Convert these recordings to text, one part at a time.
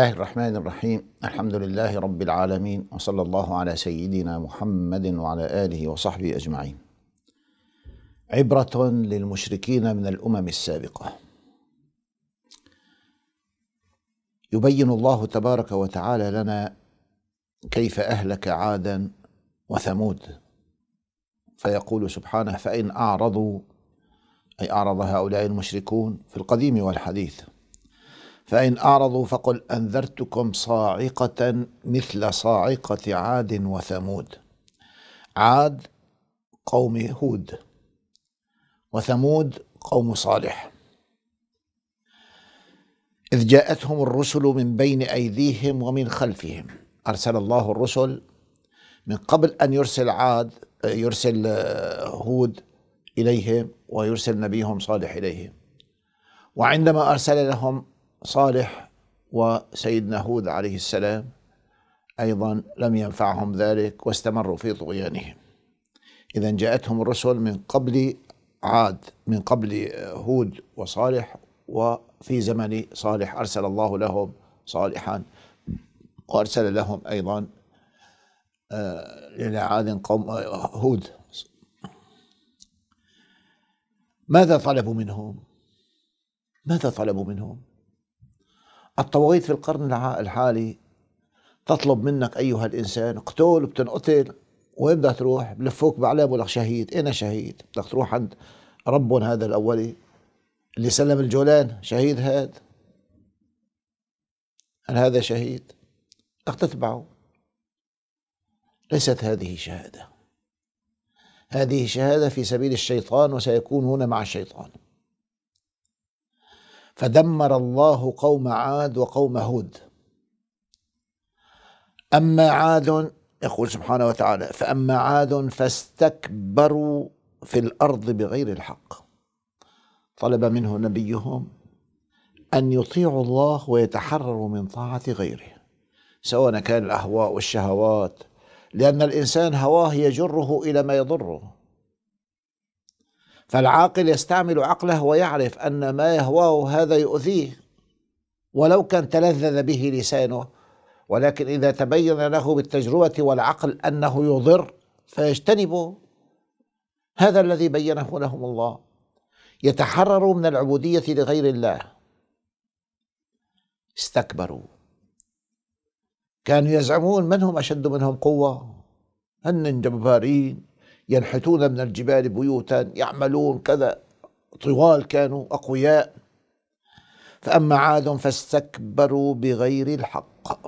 الله الرحمن الرحيم الحمد لله رب العالمين وصلى الله على سيدنا محمد وعلى اله وصحبه اجمعين عبره للمشركين من الامم السابقه يبين الله تبارك وتعالى لنا كيف اهلك عادا وثمود فيقول سبحانه فان اعرضوا اي اعرض هؤلاء المشركون في القديم والحديث فإن أعرضوا فقل أنذرتكم صاعقة مثل صاعقة عاد وثمود عاد قوم هود وثمود قوم صالح إذ جاءتهم الرسل من بين أيديهم ومن خلفهم أرسل الله الرسل من قبل أن يرسل عاد يرسل آه، هود إليهم ويرسل نبيهم صالح إليهم وعندما أرسل لهم صالح وسيدنا هود عليه السلام ايضا لم ينفعهم ذلك واستمروا في طغيانهم اذا جاءتهم الرسل من قبل عاد من قبل هود وصالح وفي زمن صالح ارسل الله لهم صالحا وارسل لهم ايضا آه، الى عاد قوم آه، هود ماذا طلبوا منهم؟ ماذا طلبوا منهم؟ الطواغيت في القرن الحالي تطلب منك أيها الإنسان اقتل بتنقتل وين بدك تروح بلفوك بعلام ولك شهيد أنا شهيد بدك تروح عند رب هذا الأولي اللي سلم الجولان شهيد هاد هل هذا شهيد بدك تتبعه ليست هذه شهادة هذه شهادة في سبيل الشيطان وسيكون هنا مع الشيطان فدمر الله قوم عاد وقوم هود أما عاد يقول سبحانه وتعالى فأما عاد فاستكبروا في الأرض بغير الحق طلب منه نبيهم أن يطيعوا الله ويتحرروا من طاعة غيره سواء كان الأهواء والشهوات لأن الإنسان هواه يجره إلى ما يضره فالعاقل يستعمل عقله ويعرف أن ما يهواه هذا يؤذيه ولو كان تلذذ به لسانه ولكن إذا تبين له بالتجربة والعقل أنه يضر فيجتنبه هذا الذي بينه لهم الله يتحرروا من العبودية لغير الله استكبروا كانوا يزعمون من هم أشد منهم قوة هن جبارين ينحتون من الجبال بيوتا يعملون كذا طوال كانوا أقوياء فأما عاد فاستكبروا بغير الحق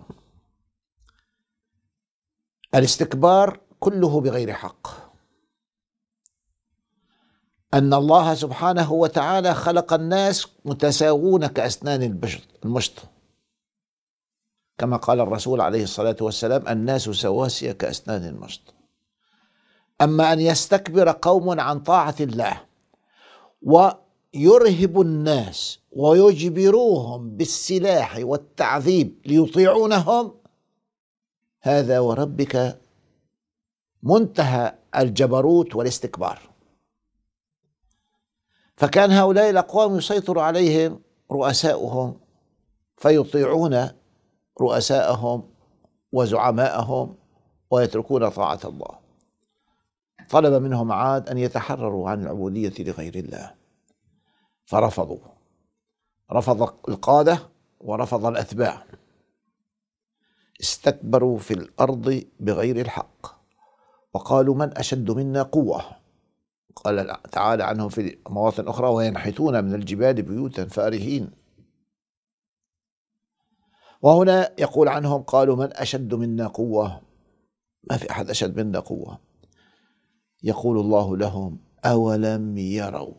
الاستكبار كله بغير حق أن الله سبحانه وتعالى خلق الناس متساوون كأسنان المشط كما قال الرسول عليه الصلاة والسلام الناس سواسية كأسنان المشط أما أن يستكبر قوم عن طاعة الله ويرهب الناس ويجبروهم بالسلاح والتعذيب ليطيعونهم هذا وربك منتهى الجبروت والاستكبار فكان هؤلاء الأقوام يسيطر عليهم رؤساؤهم فيطيعون رؤساءهم وزعماءهم ويتركون طاعة الله طلب منهم عاد أن يتحرروا عن العبودية لغير الله فرفضوا رفض القادة ورفض الأتباع استكبروا في الأرض بغير الحق وقالوا من أشد منا قوة قال تعالى عنهم في مواطن أخرى وينحتون من الجبال بيوتا فارهين وهنا يقول عنهم قالوا من أشد منا قوة ما في أحد أشد منا قوة يقول الله لهم اولم يروا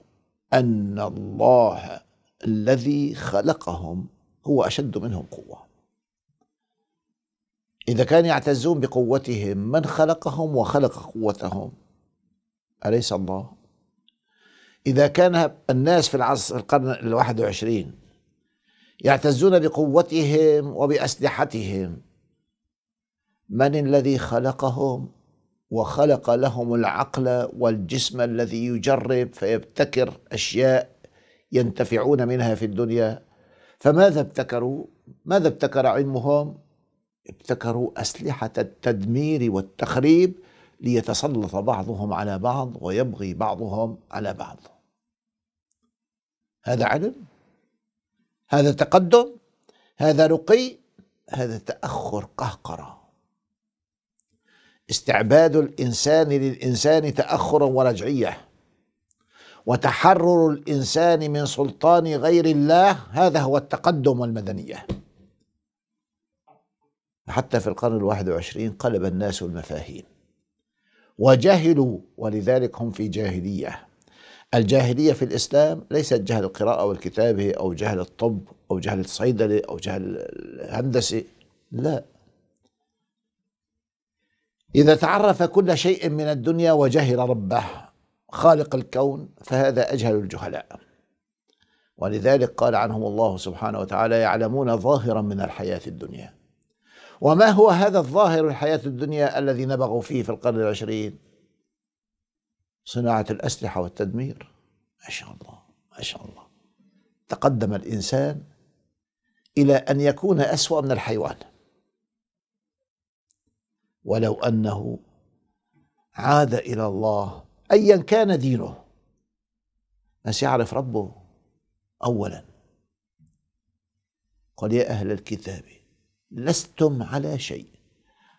ان الله الذي خلقهم هو اشد منهم قوه اذا كان يعتزون بقوتهم من خلقهم وخلق قوتهم اليس الله اذا كان الناس في العصر القرن الواحد وعشرين يعتزون بقوتهم وباسلحتهم من الذي خلقهم وخلق لهم العقل والجسم الذي يجرب فيبتكر اشياء ينتفعون منها في الدنيا فماذا ابتكروا؟ ماذا ابتكر علمهم؟ ابتكروا اسلحه التدمير والتخريب ليتسلط بعضهم على بعض ويبغي بعضهم على بعض. هذا علم؟ هذا تقدم؟ هذا رقي؟ هذا تاخر قهقره. استعباد الانسان للانسان تاخرا ورجعيه وتحرر الانسان من سلطان غير الله هذا هو التقدم والمدنيه حتى في القرن الواحد وعشرين قلب الناس المفاهيم وجهلوا ولذلك هم في جاهليه الجاهلية في الإسلام ليست جهل القراءة والكتابة أو جهل الطب أو جهل الصيدلة أو جهل الهندسة لا إذا تعرف كل شيء من الدنيا وجهل ربه خالق الكون فهذا أجهل الجهلاء ولذلك قال عنهم الله سبحانه وتعالى يعلمون ظاهرا من الحياة الدنيا وما هو هذا الظاهر الحياة الدنيا الذي نبغوا فيه في القرن العشرين صناعة الأسلحة والتدمير ما شاء الله ما شاء الله تقدم الإنسان إلى أن يكون أسوأ من الحيوان ولو انه عاد الى الله ايا كان دينه بس يعرف ربه اولا قال يا اهل الكتاب لستم على شيء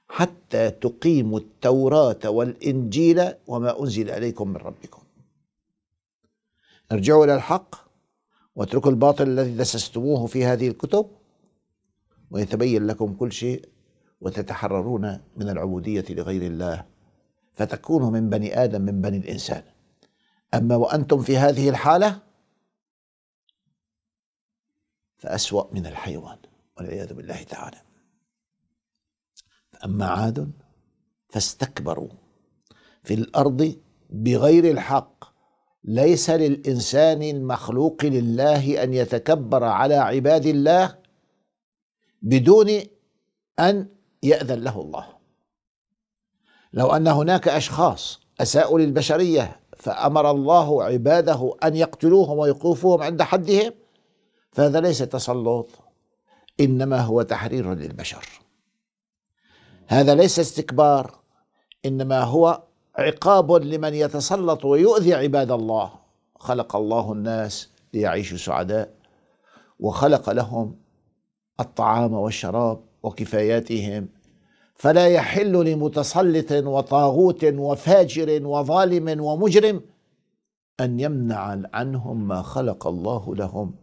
حتى تقيموا التوراه والانجيل وما انزل اليكم من ربكم ارجعوا الى الحق واتركوا الباطل الذي دسستموه في هذه الكتب ويتبين لكم كل شيء وتتحررون من العبودية لغير الله فتكونوا من بني آدم من بني الإنسان أما وأنتم في هذه الحالة فأسوأ من الحيوان والعياذ بالله تعالى أما عاد فاستكبروا في الأرض بغير الحق ليس للإنسان المخلوق لله أن يتكبر على عباد الله بدون أن يأذن له الله لو أن هناك أشخاص أساءوا للبشرية فأمر الله عباده أن يقتلوهم ويقوفوهم عند حدهم فهذا ليس تسلط إنما هو تحرير للبشر هذا ليس استكبار إنما هو عقاب لمن يتسلط ويؤذي عباد الله خلق الله الناس ليعيشوا سعداء وخلق لهم الطعام والشراب وكفاياتهم فلا يحل لمتسلط وطاغوت وفاجر وظالم ومجرم ان يمنع عنهم ما خلق الله لهم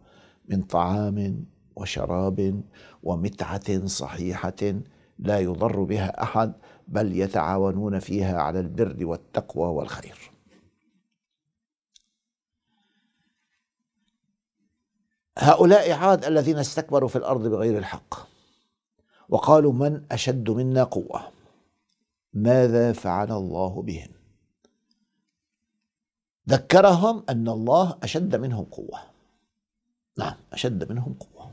من طعام وشراب ومتعه صحيحه لا يضر بها احد بل يتعاونون فيها على البر والتقوى والخير هؤلاء عاد الذين استكبروا في الارض بغير الحق وقالوا من أشد منا قوة ماذا فعل الله بهم ذكرهم أن الله أشد منهم قوة نعم أشد منهم قوة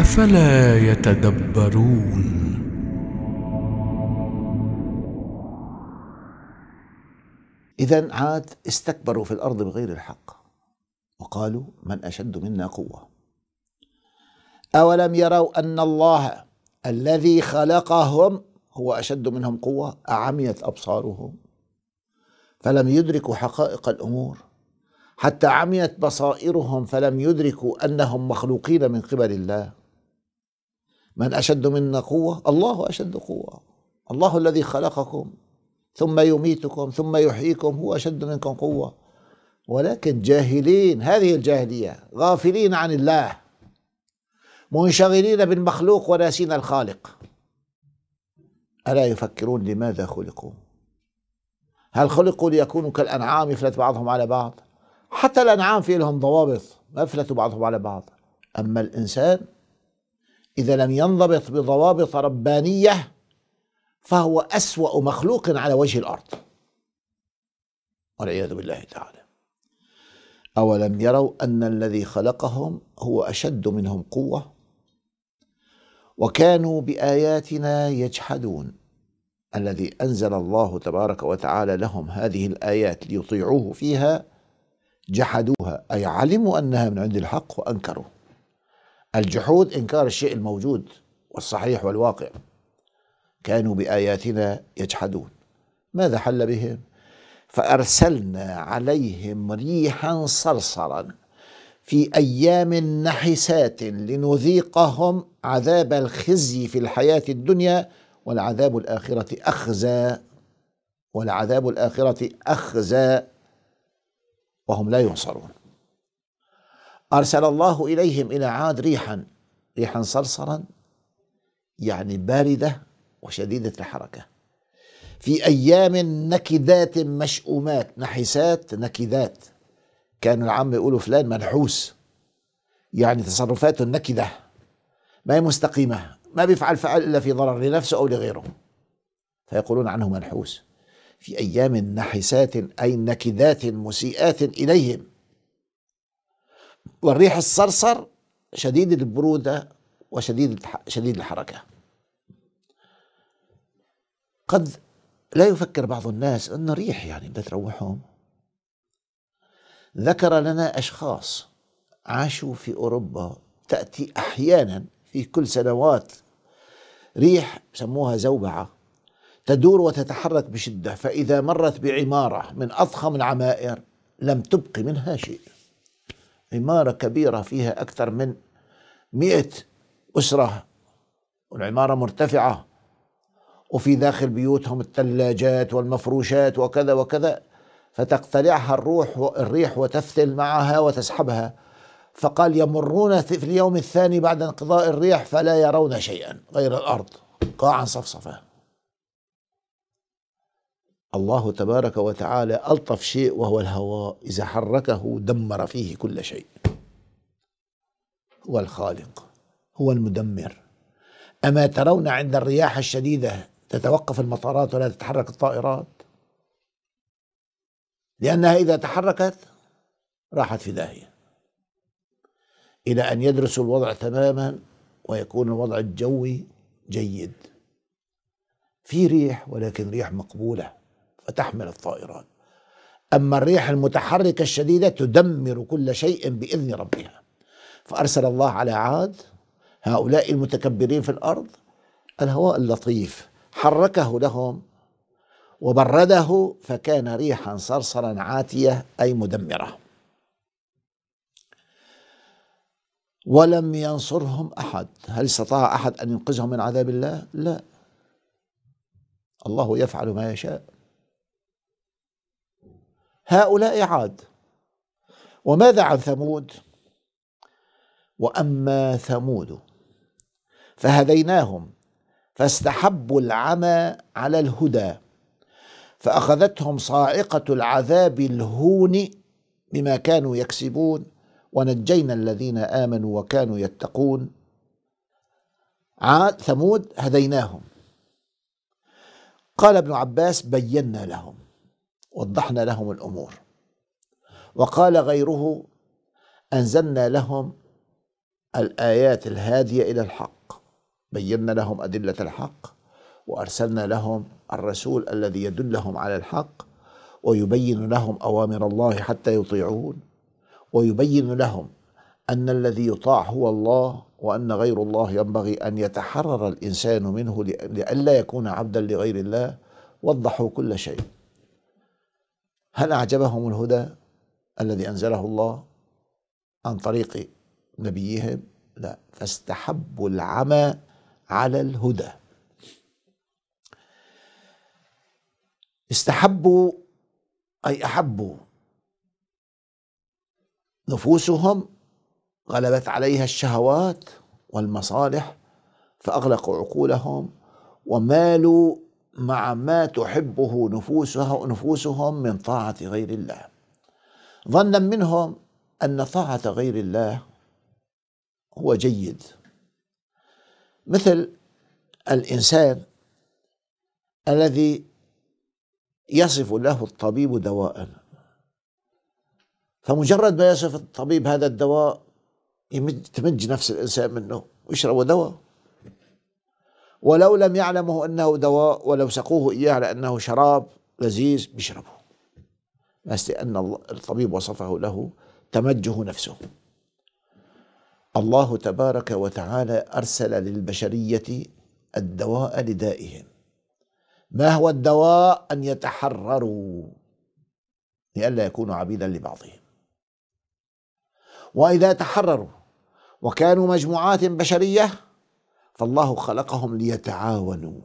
أفلا يتدبرون إذا عاد استكبروا في الأرض بغير الحق وقالوا من أشد منا قوة أولم يروا أن الله الذي خلقهم هو أشد منهم قوة أعميت أبصارهم فلم يدركوا حقائق الأمور حتى عميت بصائرهم فلم يدركوا أنهم مخلوقين من قبل الله من أشد منا قوة الله أشد قوة الله الذي خلقكم ثم يميتكم ثم يحييكم هو أشد منكم قوة ولكن جاهلين هذه الجاهلية غافلين عن الله منشغلين بالمخلوق وناسين الخالق ألا يفكرون لماذا خلقوا هل خلقوا ليكونوا كالأنعام يفلت بعضهم على بعض حتى الأنعام في لهم ضوابط ما يفلتوا بعضهم على بعض أما الإنسان إذا لم ينضبط بضوابط ربانية فهو أسوأ مخلوق على وجه الأرض والعياذ بالله تعالى أولم يروا أن الذي خلقهم هو أشد منهم قوة وكانوا بآياتنا يجحدون الذي أنزل الله تبارك وتعالى لهم هذه الآيات ليطيعوه فيها جحدوها أي علموا أنها من عند الحق وأنكروا الجحود إنكار الشيء الموجود والصحيح والواقع كانوا بآياتنا يجحدون ماذا حل بهم فأرسلنا عليهم ريحا صرصرا في أيام نحسات لنذيقهم عذاب الخزي في الحياة الدنيا والعذاب الآخرة أخزى والعذاب الآخرة أخزى وهم لا ينصرون أرسل الله إليهم إلى عاد ريحا ريحا صرصرا يعني باردة وشديدة الحركة في أيام نكدات مشؤومات نحسات نكدات كانوا العم يقولوا فلان منحوس يعني تصرفاته النكدة ما هي مستقيمة ما بيفعل فعل إلا في ضرر لنفسه أو لغيره فيقولون عنه منحوس في أيام نحسات أي نكدات مسيئات إليهم والريح الصرصر شديد البرودة وشديد شديد الحركة قد لا يفكر بعض الناس أن ريح يعني بدها تروحهم ذكر لنا أشخاص عاشوا في أوروبا تأتي أحيانا في كل سنوات ريح سموها زوبعة تدور وتتحرك بشدة فإذا مرت بعمارة من أضخم العمائر لم تبق منها شيء عمارة كبيرة فيها أكثر من مئة أسرة والعمارة مرتفعة وفي داخل بيوتهم الثلاجات والمفروشات وكذا وكذا فتقتلعها الروح الريح وتفتل معها وتسحبها فقال يمرون في اليوم الثاني بعد انقضاء الريح فلا يرون شيئا غير الارض قاعا صفصفا الله تبارك وتعالى الطف شيء وهو الهواء اذا حركه دمر فيه كل شيء هو الخالق هو المدمر اما ترون عند الرياح الشديده تتوقف المطارات ولا تتحرك الطائرات لأنها إذا تحركت راحت في داهية إلى أن يدرسوا الوضع تماما ويكون الوضع الجوي جيد في ريح ولكن ريح مقبولة فتحمل الطائرات أما الريح المتحركة الشديدة تدمر كل شيء بإذن ربها فأرسل الله على عاد هؤلاء المتكبرين في الأرض الهواء اللطيف حركه لهم وبرده فكان ريحا صرصرا عاتيه اي مدمره ولم ينصرهم احد هل استطاع احد ان ينقذهم من عذاب الله لا الله يفعل ما يشاء هؤلاء عاد وماذا عن ثمود واما ثمود فهديناهم فاستحبوا العمى على الهدى فأخذتهم صاعقة العذاب الهون بما كانوا يكسبون ونجينا الذين آمنوا وكانوا يتقون عاد ثمود هديناهم قال ابن عباس بينا لهم وضحنا لهم الأمور وقال غيره أنزلنا لهم الآيات الهادية إلى الحق بينا لهم أدلة الحق وأرسلنا لهم الرسول الذي يدلهم على الحق ويبين لهم أوامر الله حتى يطيعون ويبين لهم أن الذي يطاع هو الله وأن غير الله ينبغي أن يتحرر الإنسان منه لئلا يكون عبدا لغير الله وضحوا كل شيء هل أعجبهم الهدى الذي أنزله الله عن طريق نبيهم لا فاستحبوا العمى على الهدى استحبوا أي أحبوا نفوسهم غلبت عليها الشهوات والمصالح فأغلقوا عقولهم ومالوا مع ما تحبه نفوسها نفوسهم من طاعة غير الله ظنا منهم أن طاعة غير الله هو جيد مثل الإنسان الذي يصف له الطبيب دواء فمجرد ما يصف الطبيب هذا الدواء يمج تمج نفس الإنسان منه ويشرب دواء ولو لم يعلمه أنه دواء ولو سقوه إياه لأنه شراب لذيذ بيشربه بس لأن الطبيب وصفه له تمجه نفسه الله تبارك وتعالى ارسل للبشريه الدواء لدائهم ما هو الدواء ان يتحرروا لئلا يكونوا عبيدا لبعضهم واذا تحرروا وكانوا مجموعات بشريه فالله خلقهم ليتعاونوا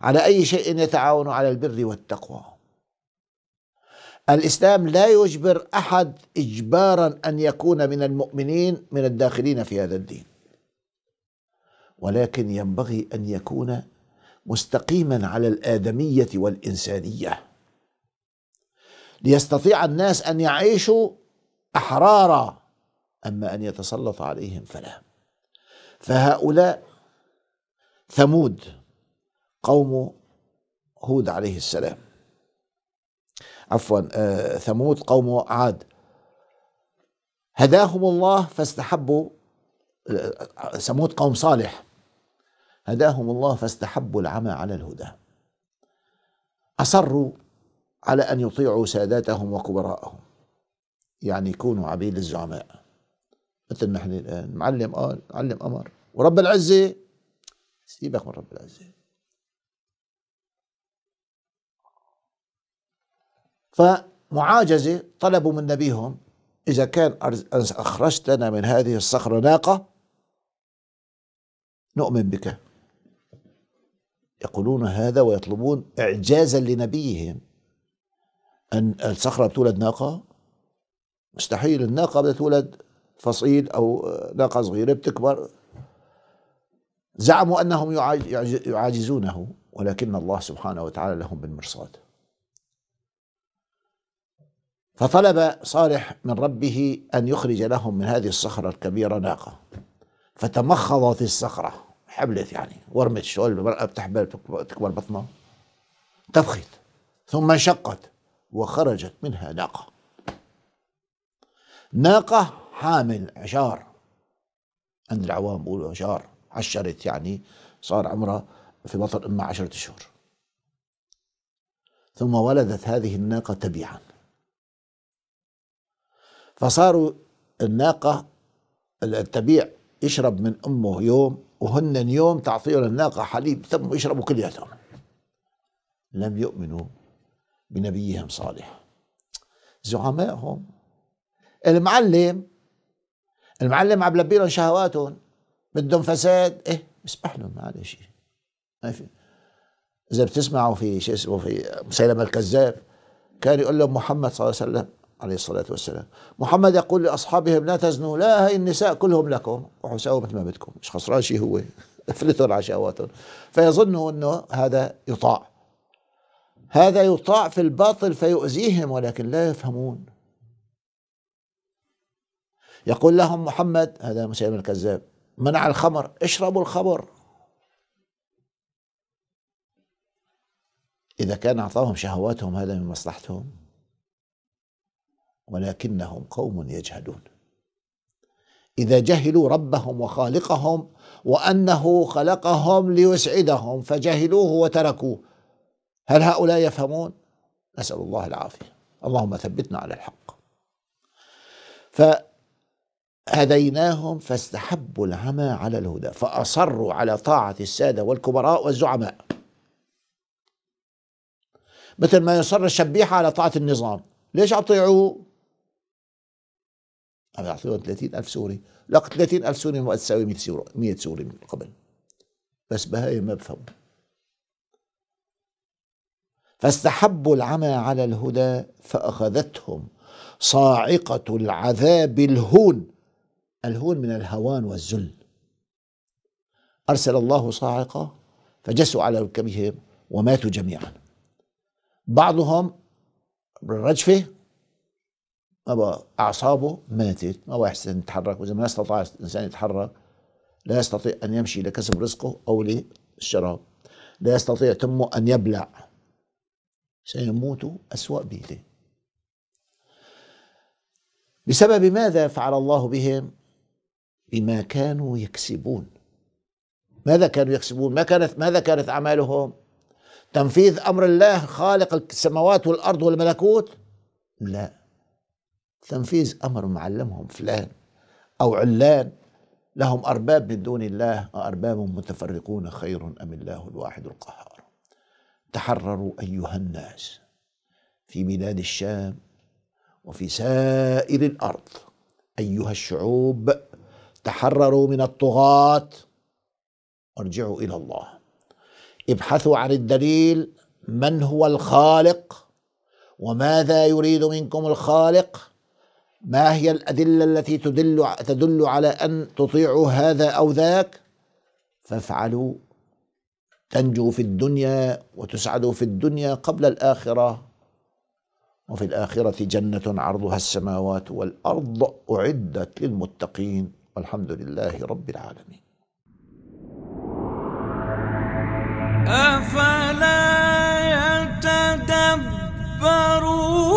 على اي شيء يتعاونوا على البر والتقوى الإسلام لا يجبر أحد إجبارا أن يكون من المؤمنين من الداخلين في هذا الدين ولكن ينبغي أن يكون مستقيما على الآدمية والإنسانية ليستطيع الناس أن يعيشوا أحرارا أما أن يتسلط عليهم فلا فهؤلاء ثمود قوم هود عليه السلام عفوا آه، ثمود قوم عاد هداهم الله فاستحبوا آه، ثمود قوم صالح هداهم الله فاستحبوا العمى على الهدى أصروا على أن يطيعوا ساداتهم وكبراءهم يعني يكونوا عبيد الزعماء مثل نحن الآن معلم قال معلم أمر ورب العزة سيبك من رب العزة فمعاجزة طلبوا من نبيهم إذا كان اخرجتنا من هذه الصخرة ناقة نؤمن بك يقولون هذا ويطلبون إعجازا لنبيهم أن الصخرة بتولد ناقة مستحيل الناقة بدها تولد فصيل أو ناقة صغيرة بتكبر زعموا أنهم يعاجزونه ولكن الله سبحانه وتعالى لهم بالمرصاد فطلب صالح من ربه أن يخرج لهم من هذه الصخرة الكبيرة ناقة فتمخضت الصخرة حبلت يعني ورمت شو المرأة بتحبل تكبر بطنها تفخت ثم انشقت وخرجت منها ناقة ناقة حامل عشار عند العوام بيقولوا عشار عشرت يعني صار عمرها في بطن أمها عشرة أشهر ثم ولدت هذه الناقة تبيعاً فصاروا الناقة التبيع يشرب من أمه يوم وهن يوم تعطيهم الناقة حليب ثم يشربوا كلياتهم لم يؤمنوا بنبيهم صالح زعمائهم المعلم المعلم عم لبي لهم شهواتهم بدهم فساد ايه اسمح لهم ما عليه شيء ما في اذا بتسمعوا في شو اسمه في مسيلمه الكذاب كان يقول لهم محمد صلى الله عليه وسلم عليه الصلاة والسلام محمد يقول لأصحابهم لا تزنوا لا هاي النساء كلهم لكم روحوا مثل ما بدكم مش خسران شيء هو افلتوا عشاواتهم فيظنوا أنه هذا يطاع هذا يطاع في الباطل فيؤذيهم ولكن لا يفهمون يقول لهم محمد هذا مسلم الكذاب منع الخمر اشربوا الخمر إذا كان أعطاهم شهواتهم هذا من مصلحتهم ولكنهم قوم يجهلون اذا جهلوا ربهم وخالقهم وانه خلقهم ليسعدهم فجهلوه وتركوه هل هؤلاء يفهمون نسال الله العافيه اللهم ثبتنا على الحق فهديناهم فاستحبوا العمى على الهدى فاصروا على طاعه الساده والكبراء والزعماء مثل ما يصر الشبيحه على طاعه النظام ليش اطيعوه عم يعطيهم 30000 سوري لك 30000 سوري ما تساوي 100 سوري 100 سوري من قبل بس بهايم ما بفهموا فاستحبوا العمى على الهدى فأخذتهم صاعقة العذاب الهون الهون من الهوان والذل أرسل الله صاعقة فجسوا على ركبهم وماتوا جميعا بعضهم بالرجفة أبا أعصابه ماتت ما هو يحسن يتحرك وإذا ما استطاع الإنسان يتحرك لا يستطيع أن يمشي لكسب رزقه أو للشراب لا يستطيع تمه أن يبلع سيموت أسوأ بيته بسبب ماذا فعل الله بهم بما كانوا يكسبون ماذا كانوا يكسبون ما كانت ماذا كانت أعمالهم تنفيذ أمر الله خالق السماوات والأرض والملكوت لا تنفيذ أمر معلمهم فلان أو علان لهم أرباب من دون الله وأرباب متفرقون خير أم الله الواحد القهار تحرروا أيها الناس في بلاد الشام وفي سائر الأرض أيها الشعوب تحرروا من الطغاة وارجعوا إلى الله ابحثوا عن الدليل من هو الخالق وماذا يريد منكم الخالق ما هي الأدلة التي تدل تدل على أن تطيعوا هذا أو ذاك فافعلوا تنجو في الدنيا وتسعدوا في الدنيا قبل الآخرة وفي الآخرة جنة عرضها السماوات والأرض أعدت للمتقين والحمد لله رب العالمين أفلا يتدبرون